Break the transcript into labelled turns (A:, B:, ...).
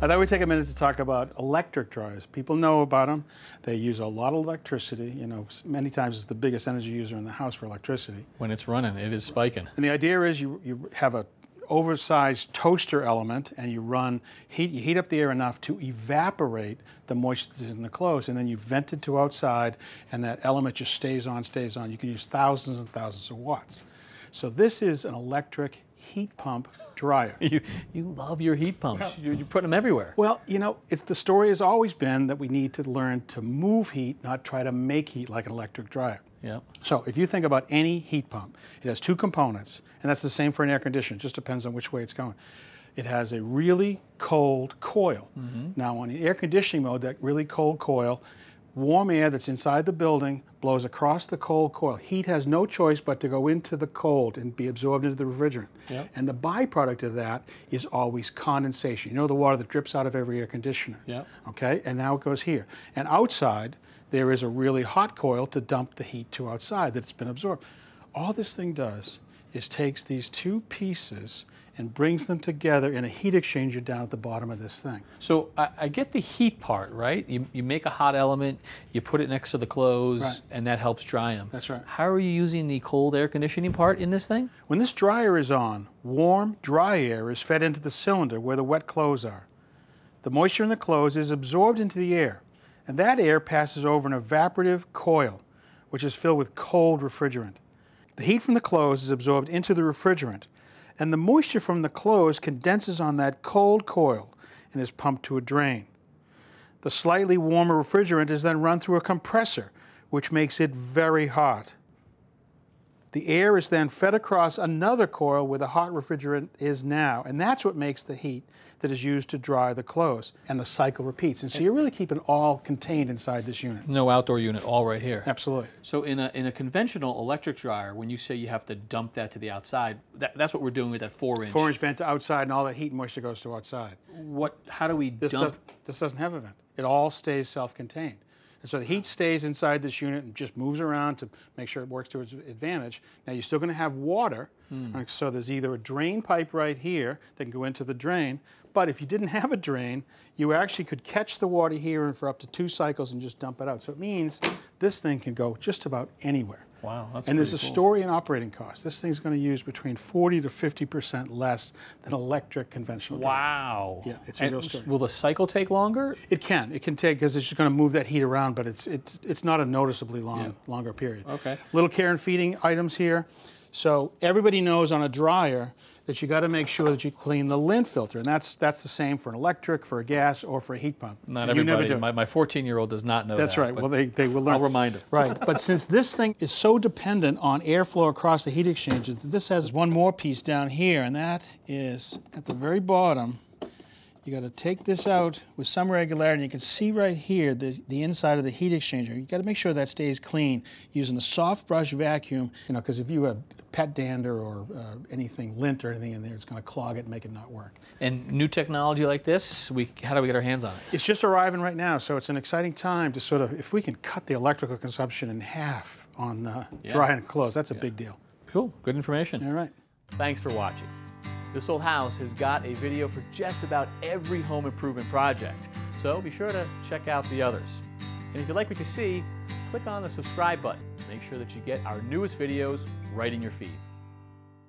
A: I thought we'd take a minute to talk about electric dryers. People know about them. They use a lot of electricity. You know, many times it's the biggest energy user in the house for electricity. When it's running, it is spiking. And the idea is you, you have a oversized toaster element and you run heat you heat up the air enough to evaporate the moisture in the clothes and then you vent it to outside and that element just stays on stays on you can use thousands and thousands of watts so this is an electric heat pump dryer. you, you love your heat pumps. Well, you, you put them everywhere. Well, you know, it's the story has always been that we need to learn to move heat, not try to make heat like an electric dryer. Yeah. So if you think about any heat pump, it has two components, and that's the same for an air conditioner. It just depends on which way it's going. It has a really cold coil. Mm -hmm. Now, on an air conditioning mode, that really cold coil warm air that's inside the building blows across the cold coil. Heat has no choice but to go into the cold and be absorbed into the refrigerant. Yep. And the byproduct of that is always condensation. You know the water that drips out of every air conditioner. Yep. Okay, and now it goes here. And outside, there is a really hot coil to dump the heat to outside that it's been absorbed. All this thing does is takes these two pieces and brings them together in a heat exchanger down at the bottom of this thing. So I, I get the heat part, right? You, you make a hot element, you put it next to the clothes, right. and that helps dry them. That's right. How are you using the cold air conditioning part in this thing? When this dryer is on, warm, dry air is fed into the cylinder where the wet clothes are. The moisture in the clothes is absorbed into the air, and that air passes over an evaporative coil, which is filled with cold refrigerant. The heat from the clothes is absorbed into the refrigerant, and the moisture from the clothes condenses on that cold coil and is pumped to a drain. The slightly warmer refrigerant is then run through a compressor, which makes it very hot. The air is then fed across another coil where the hot refrigerant is now, and that's what makes the heat that is used to dry the clothes, and the cycle repeats. And so you're really keeping all contained inside this unit. No outdoor unit, all right here. Absolutely. So in a, in a conventional electric dryer, when you say you have to dump that to the outside, that, that's what we're doing with that four inch. Four inch vent to outside, and all that heat and moisture goes to outside. What, how do we this dump? Does, this doesn't have a vent. It all stays self-contained. And so the heat stays inside this unit and just moves around to make sure it works to its advantage. Now you're still going to have water. Mm. Right, so there's either a drain pipe right here that can go into the drain. But if you didn't have a drain, you actually could catch the water here and for up to two cycles and just dump it out. So it means this thing can go just about anywhere. Wow, that's And there's a story in operating costs. This thing's going to use between 40 to 50% less than electric conventional Wow. Drive. Yeah, it's a and real story. Will the cycle take longer? It can. It can take, because it's just going to move that heat around, but it's, it's, it's not a noticeably long, yeah. longer period. Okay. Little care and feeding items here. So everybody knows on a dryer, that you got to make sure that you clean the lint filter. And that's that's the same for an electric, for a gas, or for a heat pump. Not and everybody. My, my 14 year old does not know that's that, right. Well, they, they will learn. I'll remind them. Right. but since this thing is so dependent on airflow across the heat exchanger, this has one more piece down here, and that is at the very bottom you got to take this out with some regularity. You can see right here the, the inside of the heat exchanger. You got to make sure that stays clean using a soft brush vacuum, you know, because if you have pet dander or uh, anything, lint or anything in there, it's going to clog it and make it not work. And new technology like this, we, how do we get our hands on it? It's just arriving right now, so it's an exciting time to sort of, if we can cut the electrical consumption in half on uh, yeah. dry and close, that's a yeah. big deal. Cool, good information. All right. Thanks for watching. This Old House has got a video for just about every home improvement project, so be sure to check out the others. And if you'd like what you see, click on the subscribe button to make sure that you get our newest videos right in your feed.